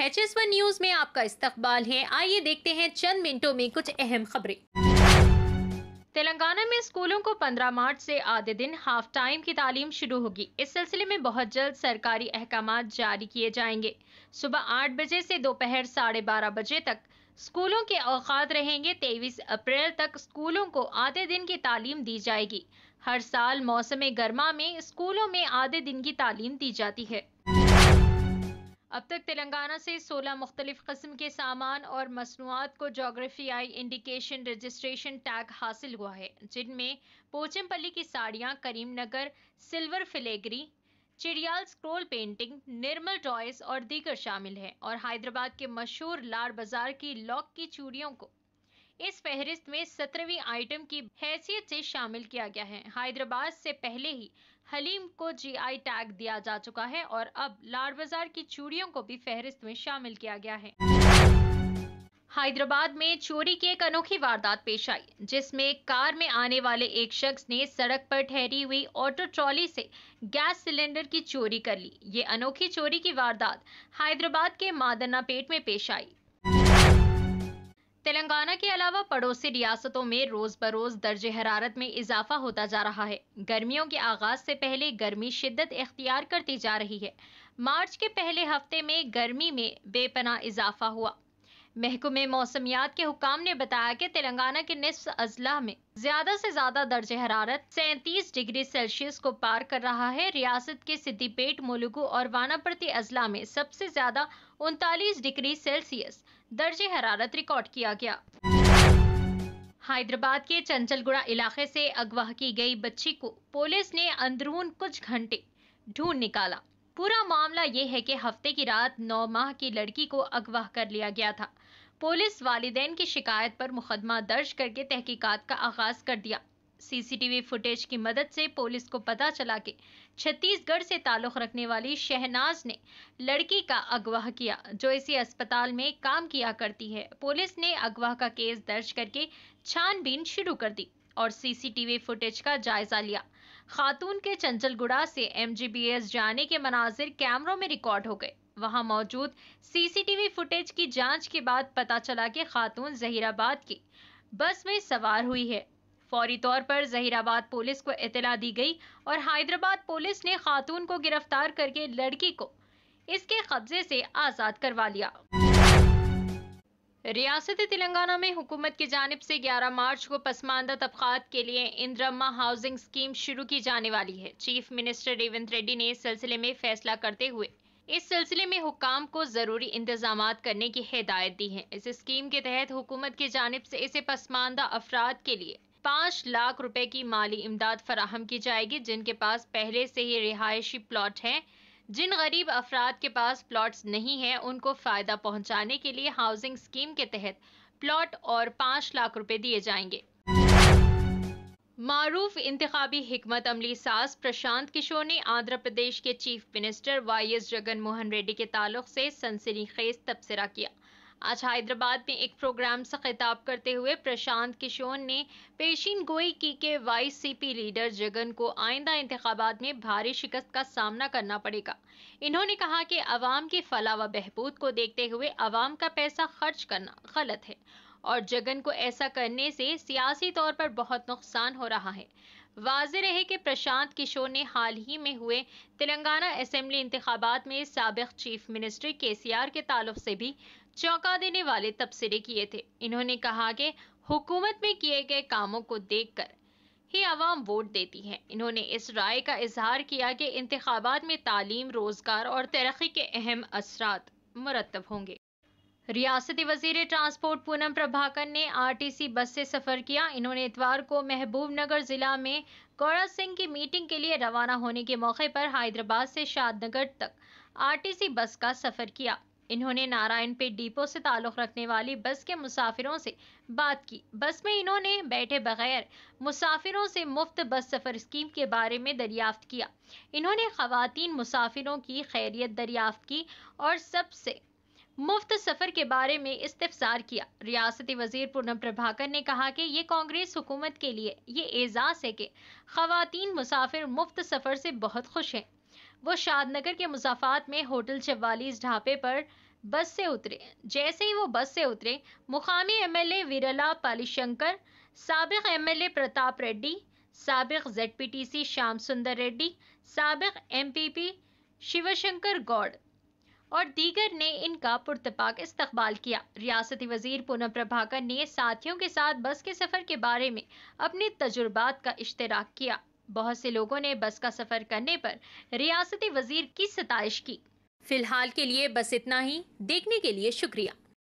H S one news में आपका इस्तकबाल है आइए देखते हैं चंद मिनटों में कुछ अहम खबरें तेलंगाना में स्कूलों को 15 मार्च से आधे दिन हाफ टाइम की तालीम शुरू होगी इस सिलसिले में बहुत जल्द सरकारी अहकाम जारी किए जाएंगे सुबह आठ बजे से दोपहर साढ़े बारह बजे तक स्कूलों के औकात रहेंगे 23 अप्रैल तक स्कूलों को आधे दिन की तालीम दी जाएगी हर साल मौसम गर्मा में स्कूलों में आधे दिन की तालीम दी जाती है अब तक तेलंगाना से 16 मुख्तलिफ कस्म के सामान और मसनूआत को जोग्राफियाई इंडिकेशन रजिस्ट्रेशन टैग हासिल हुआ है जिनमें पोचमपल्ली की साड़ियाँ Karimnagar silver filigree Cheriyal scroll painting Nirmal toys और दीगर शामिल हैं और हैदराबाद के मशहूर लार बाजार की लॉक की चूड़ियों को इस फहरिस्त में सत्रहवीं आइटम की हैसियत से शामिल किया गया है हैदराबाद से पहले ही हलीम को जीआई टैग दिया जा चुका है और अब लाल बाजार की चूड़ियों को भी फहरिस्त में शामिल किया गया है हैदराबाद में चोरी की एक अनोखी वारदात पेश आई जिसमें कार में आने वाले एक शख्स ने सड़क पर ठहरी हुई ऑटो ट्रॉली से गैस सिलेंडर की चोरी कर ली ये अनोखी चोरी की वारदात हैदराबाद के मादना पेट में पेश आई तेलंगाना के अलावा पड़ोसी रियासतों में रोज बरोज दर्ज हरारत में इजाफा होता जा रहा है गर्मियों के आगाज से पहले गर्मी शिद्दत इख्तियार करती जा रही है मार्च के पहले हफ्ते में गर्मी में बेपना इजाफा हुआ महकुमे मौसमियात के हुकाम ने बताया कि तेलंगाना के निसफ अजला में ज्यादा से ज्यादा दर्ज हरारत सैतीस डिग्री सेल्सियस को पार कर रहा है रियासत के सिद्दीपेट मुलुगु और वानाप्रति अजला में सबसे ज्यादा उनतालीस डिग्री सेल्सियस दर्ज हरारत रिकॉर्ड किया गया हैदराबाद के चंचलगुड़ा इलाके से अगवा की गई बच्ची को पुलिस ने अंदरून कुछ घंटे ढूंढ निकाला पूरा मामला ये है कि हफ्ते की रात नौ माह की लड़की को अगवा कर लिया गया था पुलिस वालदेन की शिकायत पर मुकदमा दर्ज करके तहकीकात का आगाज कर दिया सीसीटीवी फुटेज की मदद से पुलिस को पता चला कि छत्तीसगढ़ से ताल्लुक रखने वाली शहनाज ने लड़की का अगवा किया जो इसी अस्पताल में काम किया करती है पुलिस ने अगवा का केस दर्ज करके छानबीन शुरू कर दी और सीसीटीवी फुटेज का जायजा लिया खातून के चंचलगुड़ा से एमजीबीएस जाने के मनाजिर कैमरों में रिकॉर्ड हो गए वहां मौजूद सीसीटीवी फुटेज की जांच के बाद पता चला कि खातून जहीराबाद की बस में सवार हुई है फौरी तौर पर जहीराबाद पुलिस को इतला दी गई और हैदराबाद पुलिस ने खातून को गिरफ्तार करके लड़की को इसके कब्जे से आजाद करवा लिया रियासत तेलंगाना में हुकूमत की जानब से 11 मार्च को पसमानदा तबकात के लिए इंद्रम्मा हाउसिंग स्कीम शुरू की जाने वाली है चीफ मिनिस्टर रेवंत रेड्डी ने इस सिलसिले में फैसला करते हुए इस सिलसिले में हुकाम को ज़रूरी इंतजाम करने की हिदायत दी है इस स्कीम के तहत हुकूमत की जानब से इसे पसमानदा अफराद के लिए पाँच लाख रुपए की माली इमदाद फराहम की जाएगी जिनके पास पहले से ही रिहायशी प्लाट हैं जिन गरीब अफराद के पास प्लॉट्स नहीं हैं उनको फ़ायदा पहुंचाने के लिए हाउसिंग स्कीम के तहत प्लॉट और पाँच लाख रुपए दिए जाएंगे मारूफ इंतबी हमत अमली सास प्रशांत किशोर ने आंध्र प्रदेश के chief minister Y S Jagan Mohan Reddy के ताल्लुक से सनसनी खेज तबसरा किया आज हैदराबाद में एक प्रोग्राम से खिताब करते हुए प्रशांत किशोर ने पेशीन गोई की के Y C P leader Jagan को आइंदा इंतबात में भारी शिकस्त का सामना करना पड़ेगा इन्होंने कहा कि अवाम के फलाह व बहबूद को देखते हुए अवाम का पैसा खर्च करना गलत है और जगन को ऐसा करने से सियासी तौर पर बहुत नुकसान हो रहा है वाज रहे कि प्रशांत किशोर ने हाल ही में हुए तेलंगाना असम्बली इंतबात में सबक चीफ मिनिस्टर के सी आर के तालु से भी चौंका देने वाले तबसरे किए थे इन्होंने कहा कि हुकूमत में किए गए कामों को देख कर ही आवाम वोट देती है इन्होंने इस राय का इजहार किया कि इंतबात में तालीम रोजगार और तरक्की के अहम असरा मुरतब होंगे रियासती वजीर ट्रांसपोर्ट पूनम प्रभाकर ने आरटीसी बस से सफर किया इन्होंने इतवार को महबूबनगर जिला में गौरव सिंह की मीटिंग के लिए रवाना होने के मौके पर हैदराबाद से शादनगर तक आरटीसी बस का सफर किया इन्होंने नारायणपेट डिपो से ताल्लुक रखने वाली बस के मुसाफिरों से बात की बस में इन्होंने बैठे बगैर मुसाफिरों से मुफ्त बस सफ़र स्कीम के बारे में दरियाफ्त किया इन्होंने खातन मुसाफिरों की खैरियत दरियाफ्त की और सबसे मुफ्त सफर के बारे में इस्तफसार किया रियासती वजीर पूनम प्रभाकर ने कहा कि ये कांग्रेस हुकूमत के लिए ये एजाज है कि खातन मुसाफिर मुफ्त सफर से बहुत खुश हैं वो शादनगर के मुसाफात में होटल चवालीस ढाबे पर बस से उतरे जैसे ही वो बस से उतरे मुकामी एमएलए विरला पालीशंकर सबक एमएलए प्रताप रेड्डी सबक जेडपीटीसी श्याम सुंदर रेड्डी सबक एमपीपी शिवशंकर गौड़ और दीगर ने इनका पुरतपाक इस्तकबाल किया रियासती वजीर पूनम प्रभाकर ने साथियों के साथ बस के सफ़र के बारे में अपने तजुर्बात का इश्तराक किया बहुत से लोगों ने बस का सफ़र करने पर रियासती वजीर की सताइश की फिलहाल के लिए बस इतना ही देखने के लिए शुक्रिया